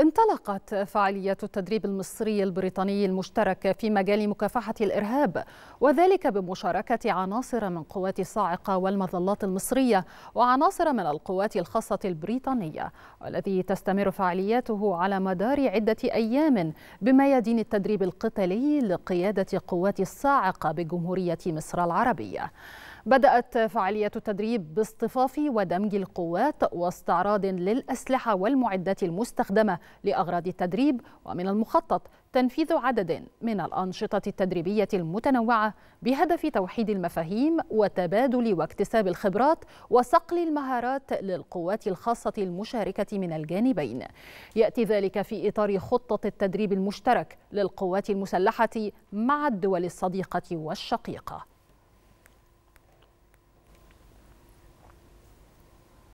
انطلقت فعاليات التدريب المصري البريطاني المشترك في مجال مكافحة الإرهاب وذلك بمشاركة عناصر من قوات الصاعقة والمظلات المصرية وعناصر من القوات الخاصة البريطانية والذي تستمر فعالياته على مدار عدة أيام بميادين التدريب القتالي لقيادة قوات الصاعقة بجمهورية مصر العربية بدأت فعالية التدريب باصطفاف ودمج القوات واستعراض للأسلحة والمعدات المستخدمة لأغراض التدريب ومن المخطط تنفيذ عدد من الأنشطة التدريبية المتنوعة بهدف توحيد المفاهيم وتبادل واكتساب الخبرات وصقل المهارات للقوات الخاصة المشاركة من الجانبين يأتي ذلك في إطار خطة التدريب المشترك للقوات المسلحة مع الدول الصديقة والشقيقة